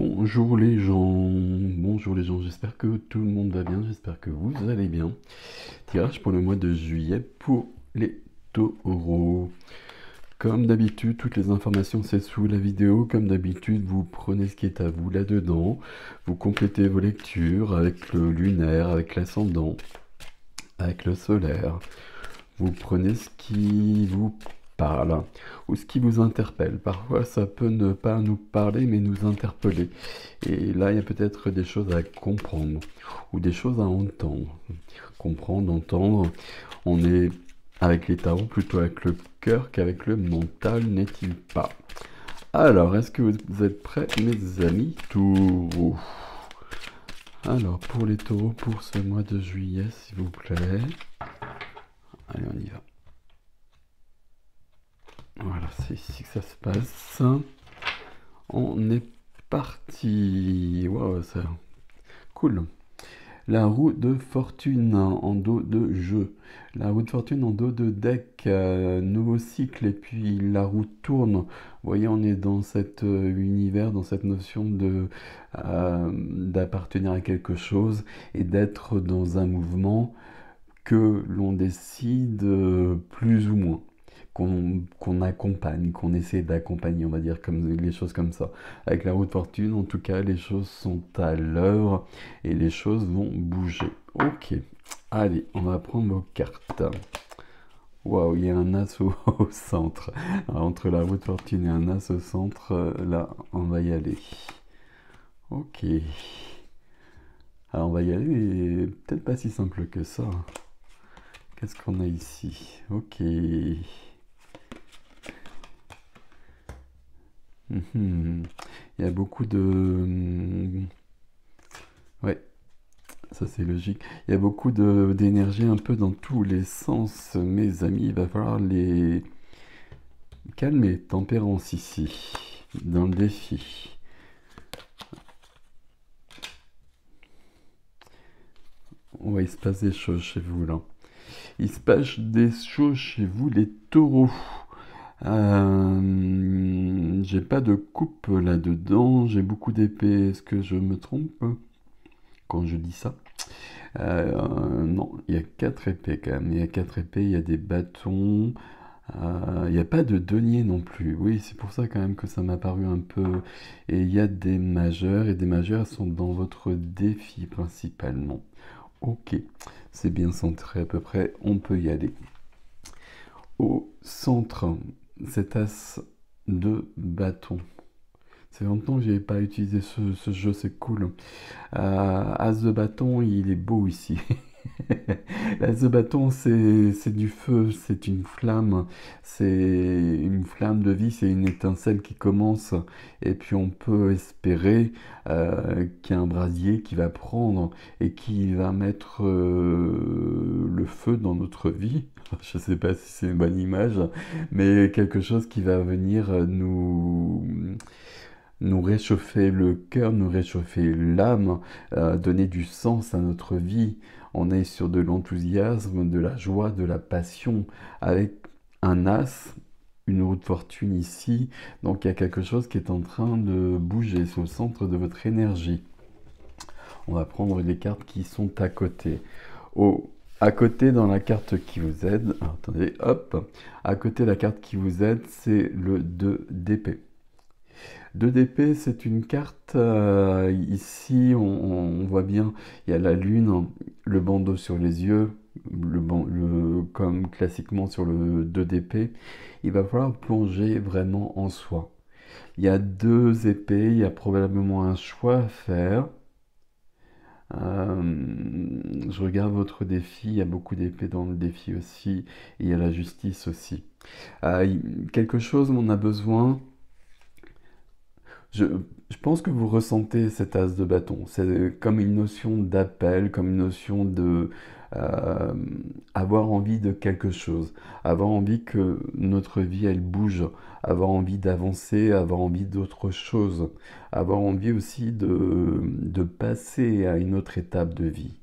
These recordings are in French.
Bonjour les gens, bonjour les gens, j'espère que tout le monde va bien, j'espère que vous allez bien. Tirage pour le mois de juillet pour les taureaux. Comme d'habitude, toutes les informations c'est sous la vidéo. Comme d'habitude, vous prenez ce qui est à vous là-dedans. Vous complétez vos lectures avec le lunaire, avec l'ascendant, avec le solaire. Vous prenez ce qui vous parle ou ce qui vous interpelle. Parfois, ça peut ne pas nous parler, mais nous interpeller. Et là, il y a peut-être des choses à comprendre ou des choses à entendre. Comprendre, entendre, on est avec les tarots plutôt avec le cœur qu'avec le mental, n'est-il pas Alors, est-ce que vous êtes prêts, mes amis tout Alors, pour les taureaux, pour ce mois de juillet, s'il vous plaît. Allez, on y va. Voilà, c'est ici que ça se passe. On est parti. Waouh, ça. Cool. La roue de fortune en dos de jeu. La roue de fortune en dos de deck. Euh, nouveau cycle. Et puis la roue tourne. Vous voyez, on est dans cet euh, univers, dans cette notion de euh, d'appartenir à quelque chose et d'être dans un mouvement que l'on décide plus ou moins qu'on accompagne, qu'on essaie d'accompagner, on va dire comme les choses comme ça. Avec la route fortune, en tout cas, les choses sont à l'œuvre et les choses vont bouger. Ok, allez, on va prendre vos cartes. Waouh, il y a un as au, centre. entre la route fortune et un as au centre, euh, là, on va y aller. Ok. Alors on va y aller, mais peut-être pas si simple que ça. Qu'est-ce qu'on a ici Ok. Mhm. Il y a beaucoup de... Mm, ouais, ça c'est logique. Il y a beaucoup d'énergie un peu dans tous les sens, mes amis. Il va falloir les calmer. Tempérance ici, dans le défi. Ouais, il se passe des choses chez vous là. Il se passe des choses chez vous les taureaux. Euh, j'ai pas de coupe là-dedans, j'ai beaucoup d'épées. Est-ce que je me trompe quand je dis ça euh, Non, il y a 4 épées quand même. Il y a 4 épées, il y a des bâtons. Euh, il n'y a pas de denier non plus. Oui, c'est pour ça quand même que ça m'a paru un peu. Et il y a des majeurs, et des majeurs sont dans votre défi principalement. Ok, c'est bien centré à peu près, on peut y aller. Au centre, cet As de bâton. C'est longtemps que n'ai pas utilisé ce, jeu, c'est cool. Euh, as de bâton, il est beau ici. la ce bâton, c'est du feu, c'est une flamme, c'est une flamme de vie, c'est une étincelle qui commence. Et puis on peut espérer euh, qu'il y a un brasier qui va prendre et qui va mettre euh, le feu dans notre vie. Je ne sais pas si c'est une bonne image, mais quelque chose qui va venir euh, nous nous réchauffer le cœur, nous réchauffer l'âme, donner du sens à notre vie. On est sur de l'enthousiasme, de la joie, de la passion, avec un as, une roue de fortune ici. Donc il y a quelque chose qui est en train de bouger, c'est au centre de votre énergie. On va prendre les cartes qui sont à côté. Au, à côté dans la carte qui vous aide, attendez, hop, à côté la carte qui vous aide, c'est le 2 d'épée. 2 d'épée, c'est une carte, euh, ici on, voit bien, il y a la lune, le bandeau sur les yeux, le, comme classiquement sur le 2 d'épée. il va falloir plonger vraiment en soi. Il y a deux épées, il y a probablement un choix à faire. Euh, je regarde votre défi, il y a beaucoup d'épées dans le défi aussi, et il y a la justice aussi. Euh, quelque chose, on a besoin, je, pense que vous ressentez cette as de bâton. C'est comme une notion d'appel, comme une notion de euh, avoir envie de quelque chose, avoir envie que notre vie elle bouge, avoir envie d'avancer, avoir envie d'autre chose, avoir envie aussi de, de passer à une autre étape de vie.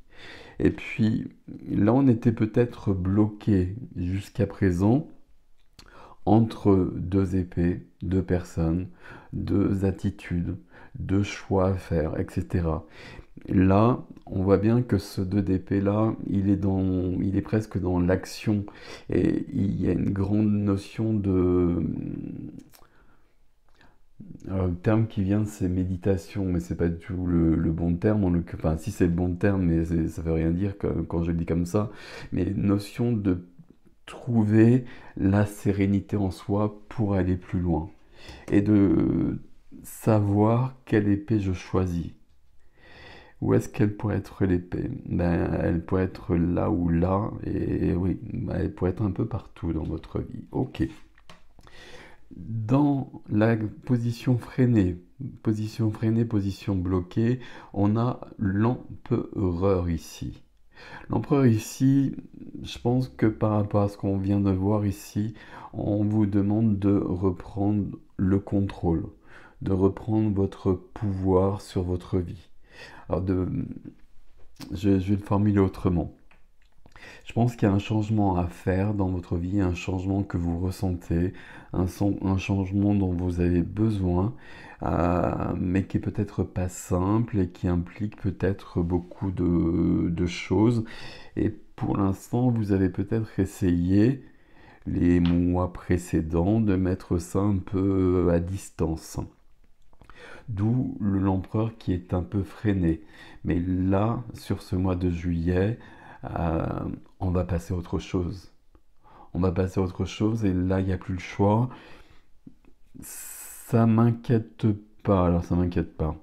Et puis là, on était peut-être bloqué jusqu'à présent entre deux épées, deux personnes, deux attitudes, deux choix à faire, etc. Là, on voit bien que ce 2DP là, il est, dans, il est presque dans l'action et il y a une grande notion de euh, terme qui vient, c'est méditation, mais c'est pas du tout le, bon terme. enfin, si c'est le bon terme, mais ça veut rien dire quand je le dis comme ça. Mais notion de trouver la sérénité en soi pour aller plus loin et de savoir quelle épée je choisis. Où est-ce qu'elle pourrait être l'épée ben, Elle pourrait être là ou là, et oui, elle pourrait être un peu partout dans votre vie. Ok. Dans la position freinée, position freinée, position bloquée, on a l'empereur ici. L'empereur ici, je pense que par rapport à ce qu'on vient de voir ici, on vous demande de reprendre le contrôle, de reprendre votre pouvoir sur votre vie. Alors de, je, vais le formuler autrement. Je pense qu'il y a un changement à faire dans votre vie, un changement que vous ressentez, un, changement dont vous avez besoin, euh, mais qui est peut-être pas simple et qui implique peut-être beaucoup de, choses. Et pour l'instant, vous avez peut-être essayé les mois précédents, de mettre ça un peu euh, à distance. D'où l'empereur qui est un peu freiné. Mais là, sur ce mois de juillet, euh, on va passer autre chose. On va passer autre chose et là, il n'y a plus le choix. Ça m'inquiète pas. Alors, ça m'inquiète pas.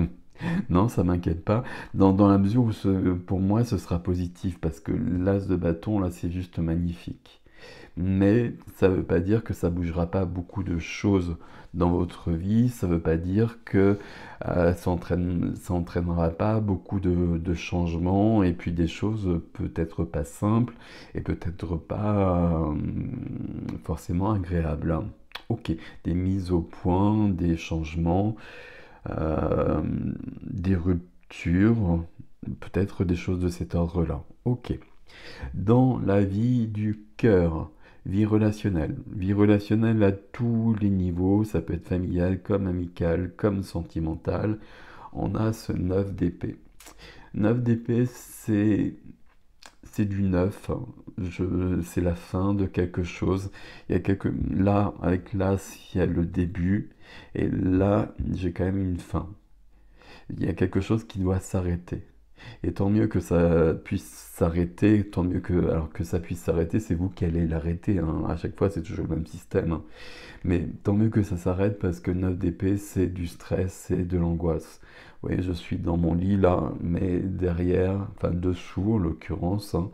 non, ça m'inquiète pas. Dans, dans, la mesure où, pour moi, ce sera positif parce que l'as de bâton, là, c'est juste magnifique mais ça ne veut pas dire que ça ne bougera pas beaucoup de choses dans votre vie, ça ne veut pas dire que euh, ça n'entraînera pas beaucoup de, changements et puis des choses peut-être pas simples et peut-être pas euh, forcément agréables. Ok, des mises au point, des changements, euh, des ruptures, peut-être des choses de cet ordre-là. Ok. Dans la vie du cœur, Vie relationnelle. Vie relationnelle à tous les niveaux, ça peut être familial comme amical comme sentimental. On a ce 9 d'épée. 9 d'épée, c'est du neuf, hein. c'est la fin de quelque chose. Il y a quelque, là, avec l'as, il y a le début, et là, j'ai quand même une fin. Il y a quelque chose qui doit s'arrêter. Et tant mieux que ça puisse s'arrêter, tant mieux que, alors que ça puisse s'arrêter, c'est vous qui allez l'arrêter. Hein. À chaque fois, c'est toujours le même système. Hein. Mais tant mieux que ça s'arrête parce que 9 d'épée, c'est du stress, c'est de l'angoisse. Vous voyez, je suis dans mon lit là, mais derrière, enfin dessous en l'occurrence, hein,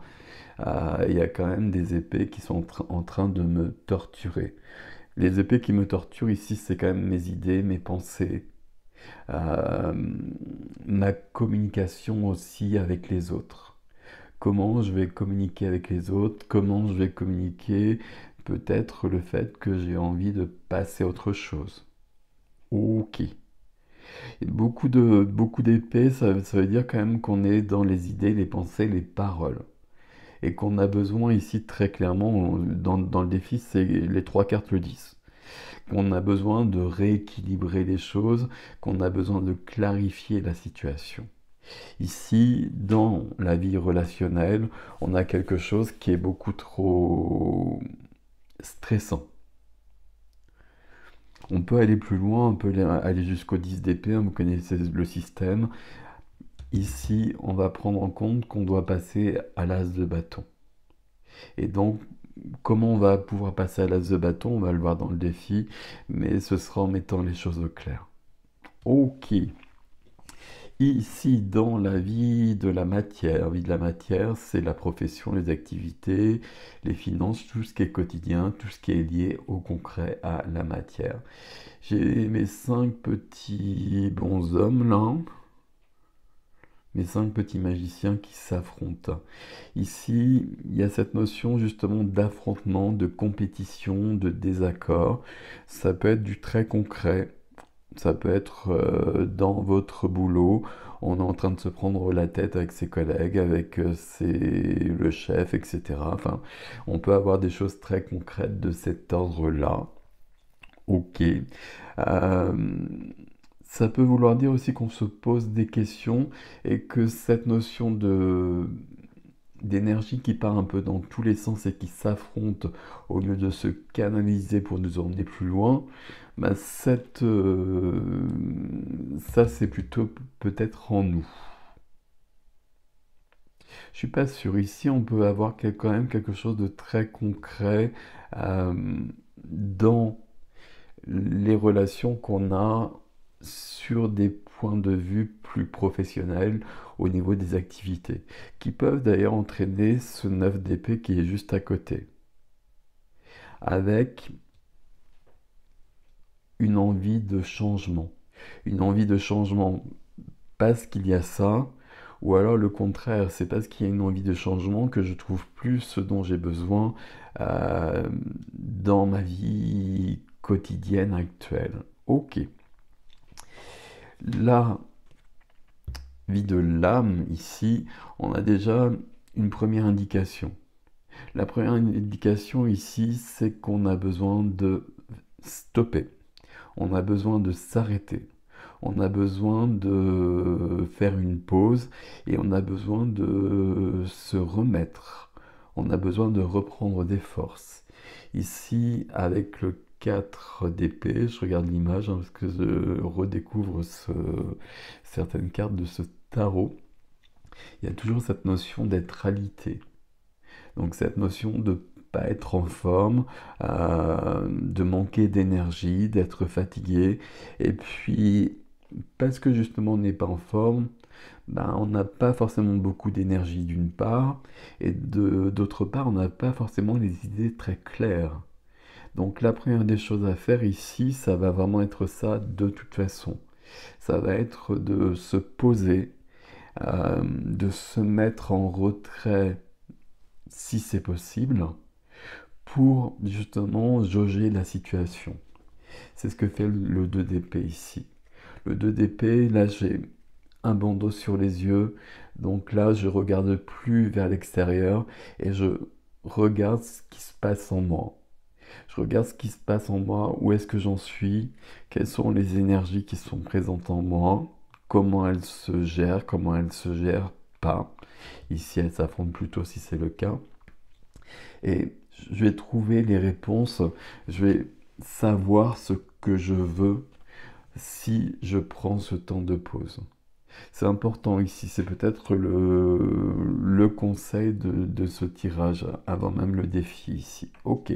euh, il y a quand même des épées e qui sont en train de me torturer. Les épées e qui me torturent ici, c'est quand même mes idées, mes pensées, euh, ma communication aussi avec les autres. Comment je vais communiquer avec les autres, comment je vais communiquer peut-être le fait que j'ai envie de passer autre chose. Ok. beaucoup de beaucoup d'épées, ça, veut dire quand même qu'on est dans les idées, les pensées, les paroles. Et qu'on a besoin ici très clairement, dans, dans le défi, c'est les trois cartes le disent qu'on a besoin de rééquilibrer les choses, qu'on a besoin de clarifier la situation. Ici, dans la vie relationnelle, on a quelque chose qui est beaucoup trop stressant. On peut aller plus loin, on peut aller jusqu'au 10 d'épée, hein, vous connaissez le système. Ici, on va prendre en compte qu'on doit passer à l'as de bâton. Et donc, Comment on va pouvoir passer à l'as de bâton, on va le voir dans le défi, mais ce sera en mettant les choses au clair. Ok. Ici, dans la vie de la matière, vie de la matière, c'est la profession, les activités, les finances, tout ce qui est quotidien, tout ce qui est lié au concret à la matière. J'ai mes cinq petits bonshommes là cinq petits magiciens qui s'affrontent. Ici, il y a cette notion justement d'affrontement, de compétition, de désaccord. Ça peut être du très concret. Ça peut être euh, dans votre boulot, on est en train de se prendre la tête avec ses collègues, avec c'est euh, le chef, etc. Enfin, on peut avoir des choses très concrètes de cet ordre-là. Ok. Euh, ça peut vouloir dire aussi qu'on se pose des questions et que cette notion de d'énergie qui part un peu dans tous les sens et qui s'affronte au lieu de se canaliser pour nous emmener plus loin, bah, cette, euh, ça c'est plutôt peut-être en nous. Je suis pas sûr. Ici, on peut avoir quand même quelque chose de très concret euh, dans les relations qu'on a sur des points de vue plus professionnels au niveau des activités, qui peuvent d'ailleurs entraîner ce 9 d'épée qui est juste à côté, avec une envie de changement. Une envie de changement parce qu'il y a ça, ou alors le contraire, c'est parce qu'il y a une envie de changement que je trouve plus ce dont j'ai besoin euh, dans ma vie quotidienne actuelle. Ok. La vie de l'âme, ici, on a déjà une première indication. La première indication ici, c'est qu'on a besoin de stopper. On a besoin de s'arrêter. On a besoin de faire une pause et on a besoin de se remettre. On a besoin de reprendre des forces. Ici, avec le 4 d'épée. Je regarde l'image hein, parce que je redécouvre certaines cartes de ce tarot. Il y a toujours cette notion d'être-alité. Donc cette notion de pas être en forme, euh, de manquer d'énergie, d'être fatigué. Et puis, parce que justement on n'est pas en forme, ben, on n'a pas forcément beaucoup d'énergie d'une part, et d'autre part, on n'a pas forcément les idées très claires. Donc la première des choses à faire ici, ça va vraiment être ça de toute façon. Ça va être de se poser, euh, de se mettre en retrait si c'est possible, pour justement jauger la situation. C'est ce que fait le 2DP ici. Le 2DP, là j'ai un bandeau sur les yeux, donc là je regarde plus vers l'extérieur et je regarde ce qui se passe en moi. Je regarde ce qui se passe en moi, où est-ce que j'en suis, quelles sont les énergies qui sont présentes en moi, comment elles se gèrent, comment elles ne se gèrent pas. Ici, elles s'affrontent plutôt si c'est le cas. Et je vais trouver les réponses, je vais savoir ce que je veux si je prends ce temps de pause. C'est important ici, c'est peut-être le, conseil de, de ce tirage avant même le défi ici. Ok,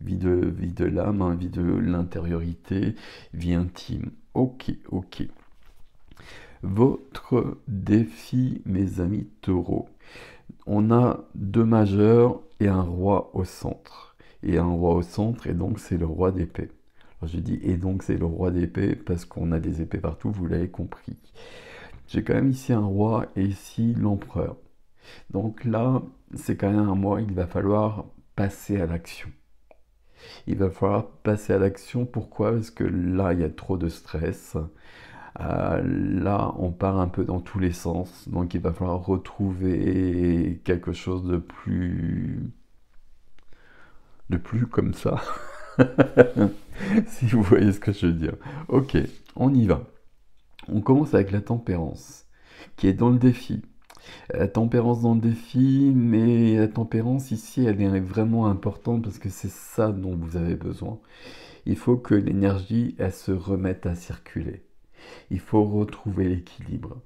vie de, vie de l'âme, hein, vie de l'intériorité, vie intime. Ok, ok. Votre défi, mes amis taureaux. On a deux majeurs et un roi au centre. Et un roi au centre, et donc c'est le roi d'épée. Alors je dis et donc c'est le roi d'épée parce qu'on a des épées partout, vous l'avez compris. J'ai quand même ici un roi et ici l'empereur. Donc là, c'est quand même un mois, il va falloir passer à l'action. Il va falloir passer à l'action. Pourquoi Parce que là, il y a trop de stress. Euh, là, on part un peu dans tous les sens. Donc, il va falloir retrouver quelque chose de plus... de plus comme ça. si vous voyez ce que je veux dire. Ok, on y va. On commence avec la tempérance, qui est dans le défi la euh, tempérance dans le défi, mais la tempérance ici, elle est vraiment importante parce que c'est ça dont vous avez besoin. Il faut que l'énergie, elle se remette à circuler. Il faut retrouver l'équilibre.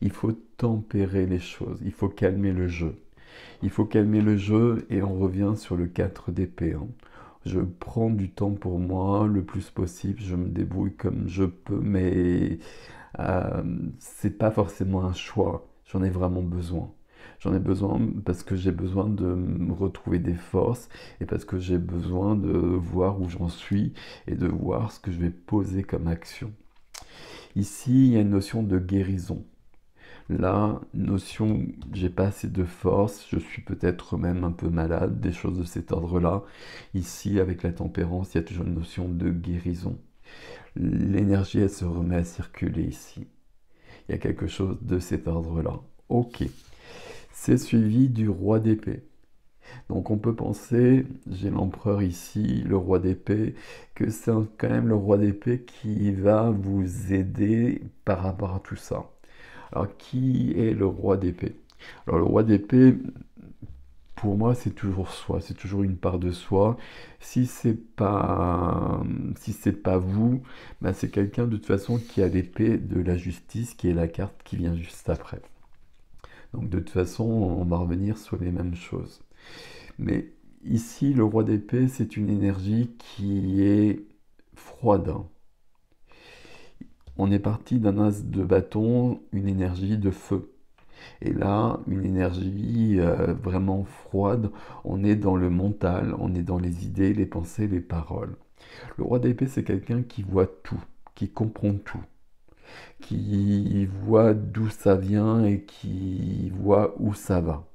Il faut tempérer les choses. Il faut calmer le jeu. Il faut calmer le jeu et on revient sur le 4 dp e Je prends du temps pour moi le plus possible. Je me débrouille comme je peux, mais euh, c'est pas forcément un choix j'en ai vraiment besoin. J'en ai besoin parce que j'ai besoin de me retrouver des forces et parce que j'ai besoin de voir où j'en suis et de voir ce que je vais poser comme action. Ici, il y a une notion de guérison. Là, notion, j'ai pas assez de force, je suis peut-être même un peu malade, des choses de cet ordre-là. Ici, avec la tempérance, il y a toujours une notion de guérison. L'énergie, elle se remet à circuler ici. Il y a quelque chose de cet ordre-là. Ok. C'est suivi du roi d'épée. Donc on peut penser, j'ai l'empereur ici, le roi d'épée, que c'est quand même le roi d'épée qui va vous aider par rapport à tout ça. Alors qui est le roi d'épée Alors le roi d'épée, pour moi, c'est toujours soi, c'est toujours une part de soi. Si c'est pas, si c'est pas vous, ben c'est quelqu'un de toute façon qui a l'épée de la justice, qui est la carte qui vient juste après. Donc de toute façon, on va revenir sur les mêmes choses. Mais ici, le roi d'épée, c'est une énergie qui est froide. On est parti d'un as de bâton, une énergie de feu. Et là, une énergie euh, vraiment froide, on est dans le mental, on est dans les idées, les pensées, les paroles. Le roi d'épée, c'est quelqu'un qui voit tout, qui comprend tout, qui voit d'où ça vient et qui voit où ça va,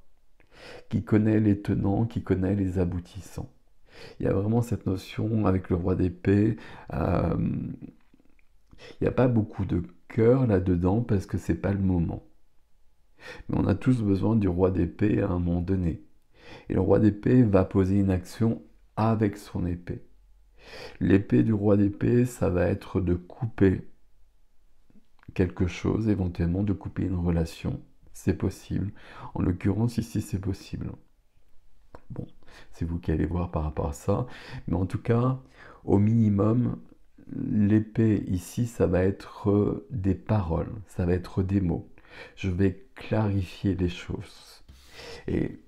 qui connaît les tenants, qui connaît les aboutissants. Il y a vraiment cette notion avec le roi d'épée. Euh, il n'y a pas beaucoup de cœur là-dedans parce que c'est pas le moment. Mais on a tous besoin du roi d'épée à un moment donné. Et le roi d'épée va poser une action avec son épée. L'épée du roi d'épée, ça va être de couper quelque chose, éventuellement de couper une relation. C'est possible. En l'occurrence, ici, c'est possible. Bon, c'est vous qui allez voir par rapport à ça. Mais en tout cas, au minimum, l'épée ici, ça va être des paroles, ça va être des mots. Je vais clarifier les choses. Et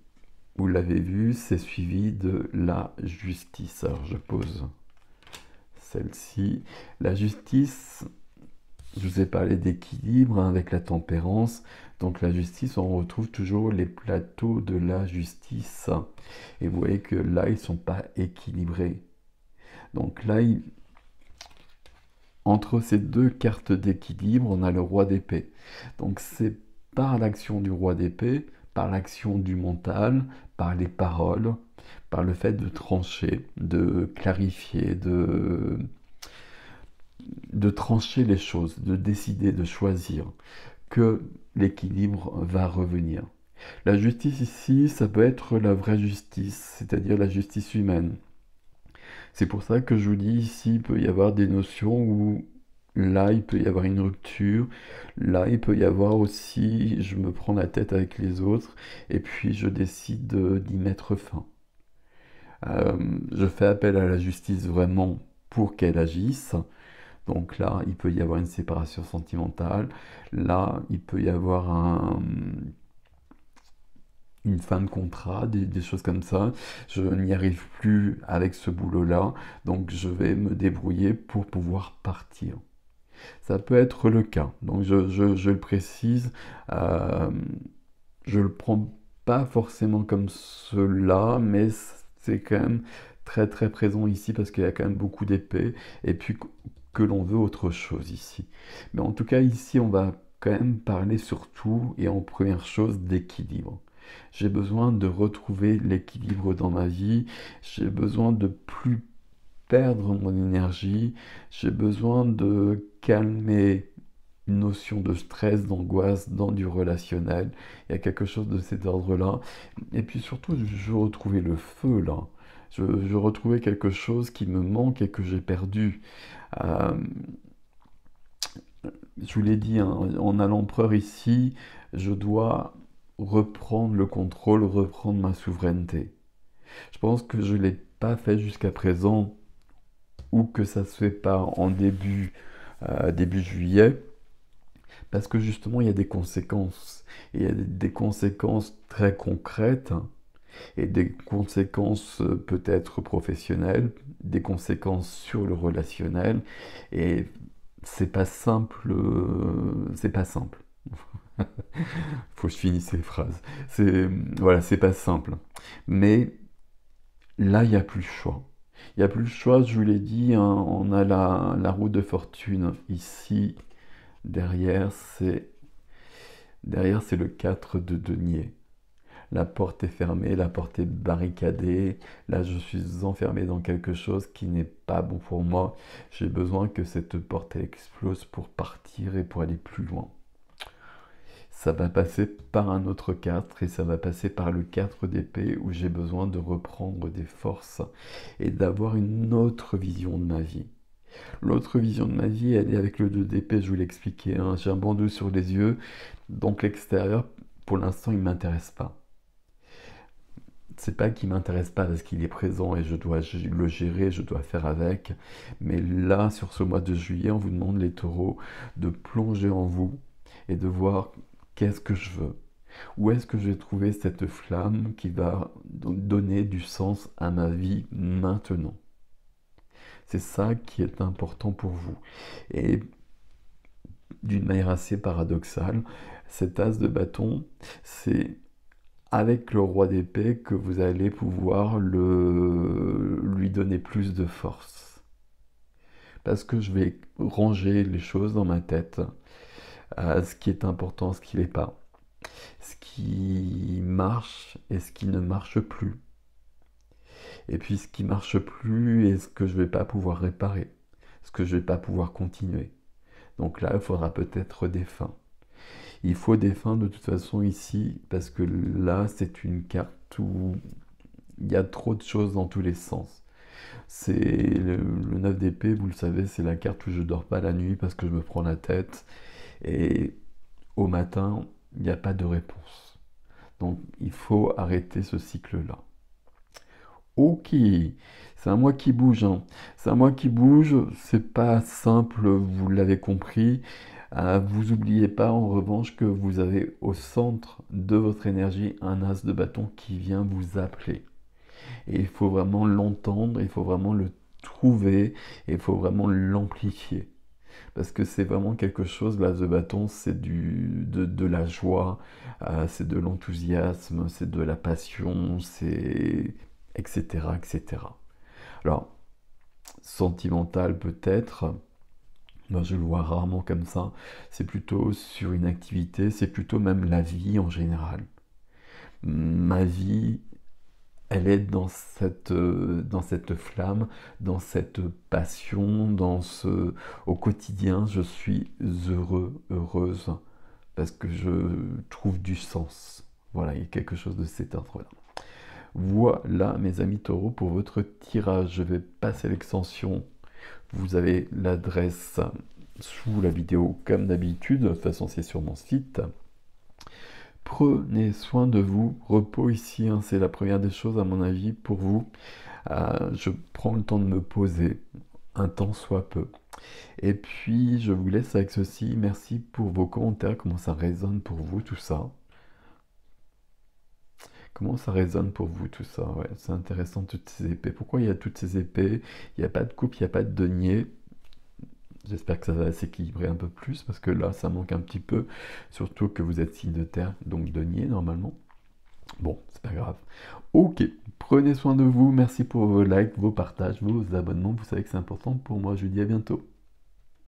vous l'avez vu, c'est suivi de la justice. Alors je pose celle-ci. La justice, je vous ai parlé d'équilibre hein, avec la tempérance. Donc la justice, on retrouve toujours les plateaux de la justice. Et vous voyez que là, ils sont pas équilibrés. Donc là, il... entre ces deux cartes d'équilibre, on a le roi d'épée. Donc c'est par l'action du roi d'épée, par l'action du mental, par les paroles, par le fait de trancher, de clarifier, de, de trancher les choses, de décider, de choisir, que l'équilibre va revenir. La justice ici, ça peut être la vraie justice, c'est-à-dire la justice humaine. C'est pour ça que je vous dis ici, peut y avoir des notions où Là, il peut y avoir une rupture. Là, il peut y avoir aussi, je me prends la tête avec les autres et puis je décide euh, d'y mettre fin. Euh, je fais appel à la justice vraiment pour qu'elle agisse. Donc là, il peut y avoir une séparation sentimentale. Là, il peut y avoir une fin de contrat, des choses comme ça. Je n'y arrive plus avec ce boulot-là. Donc je vais me débrouiller pour pouvoir partir ça peut être le cas. Donc je, le précise, euh, je le prends pas forcément comme cela, mais c'est quand même très très présent ici parce qu'il y a quand même beaucoup d'épées et puis que l'on veut autre chose ici. Mais en tout cas ici on va quand même parler surtout et en première chose d'équilibre. J'ai besoin de retrouver l'équilibre dans ma vie, j'ai besoin de plus perdre mon énergie, j'ai besoin de calmer une notion de stress, d'angoisse dans du relationnel. Il y a quelque chose de cet ordre-là. Et puis surtout, je retrouvais le feu là. Je, retrouvais quelque chose qui me manque et que j'ai perdu. Euh, je vous l'ai dit, on hein, en l'empereur ici, je dois reprendre le contrôle, reprendre ma souveraineté. Je pense que je ne l'ai pas fait jusqu'à présent ou que ça se fait pas en début, euh, début juillet, parce que justement il y a des conséquences. Et il y a des conséquences très concrètes et des conséquences euh, peut-être professionnelles, des conséquences sur le relationnel et c'est pas simple, euh, c'est pas simple. Faut que je finisse les phrases. C'est voilà, c'est pas simple. Mais là, il n'y a plus le choix. Il n'y a plus le choix, je vous l'ai dit, hein. on a la, la, roue de fortune ici, derrière c'est derrière c'est le 4 de denier. La porte est fermée, la porte est barricadée, là je suis enfermé dans quelque chose qui n'est pas bon pour moi, j'ai besoin que cette porte explose pour partir et pour aller plus loin ça va passer par un autre 4 et ça va passer par le 4 d'épée où j'ai besoin de reprendre des forces et d'avoir une autre vision de ma vie. L'autre vision de ma vie, elle est avec le 2 d'épée, je vous l'expliquais. Hein. J'ai un bandeau sur les yeux, donc l'extérieur, pour l'instant, il ne m'intéresse pas. C'est pas qu'il m'intéresse pas parce qu'il est présent et je dois le gérer, je dois faire avec. Mais là, sur ce mois de juillet, on vous demande les taureaux de plonger en vous et de voir qu'est-ce que je veux Où est-ce que je vais trouver cette flamme qui va donner du sens à ma vie maintenant C'est ça qui est important pour vous. Et d'une manière assez paradoxale, cet as de bâton, c'est avec le roi d'épée que vous allez pouvoir lui donner plus de force. Parce que je vais ranger les choses dans ma tête ce qui est important, ce qui l'est pas, ce qui marche et ce qui ne marche plus. Et puis ce qui marche plus et ce que je vais pas pouvoir réparer, ce que je vais pas pouvoir continuer. Donc là, il faudra peut-être des fins. Il faut des fins de toute façon ici parce que là, c'est une carte où il y a trop de choses dans tous les sens. C'est le, le 9 d'épée, vous le savez, c'est la carte où je dors pas la nuit parce que je me prends la tête et au matin, il n'y a pas de réponse. Donc il faut arrêter ce cycle-là. Ok, c'est un mois qui bouge. Hein. C'est un mois qui bouge, c'est pas simple, vous l'avez compris. Ah, vous n'oubliez pas en revanche que vous avez au centre de votre énergie un as de bâton qui vient vous appeler. Et il faut vraiment l'entendre, il faut vraiment le trouver, il faut vraiment l'amplifier parce que c'est vraiment quelque chose, là, The Bâton, c'est du, de, la joie, euh, c'est de l'enthousiasme, c'est de la passion, c'est... etc., etc. Alors, sentimental peut-être, moi, je le vois rarement comme ça. C'est plutôt sur une activité, c'est plutôt même la vie en général. Ma vie elle est dans cette, euh, dans cette flamme, dans cette passion, dans ce... Au quotidien, je suis heureux, heureuse, parce que je trouve du sens. Voilà, il y a quelque chose de cet ordre-là. Voilà, mes amis taureaux, pour votre tirage. Je vais passer l'extension. Vous avez l'adresse sous la vidéo, comme d'habitude. De toute façon, c'est sur mon site. Prenez soin de vous, repos ici, hein. c'est la première des choses à mon avis pour vous. Euh, je prends le temps de me poser, un temps soit peu. Et puis je vous laisse avec ceci, merci pour vos commentaires, comment ça résonne pour vous tout ça. Comment ça résonne pour vous tout ça C'est intéressant toutes ces épées. Pourquoi il y a toutes ces épées Il n'y a pas de coupe, il n'y a pas de denier. J'espère que ça va s'équilibrer un peu plus parce que là, ça manque un petit peu. Surtout que vous êtes signe de terre, donc denier normalement. Bon, c'est pas grave. Ok, prenez soin de vous. Merci pour vos likes, vos partages, vos abonnements. Vous savez que c'est important pour moi. Je vous dis à bientôt.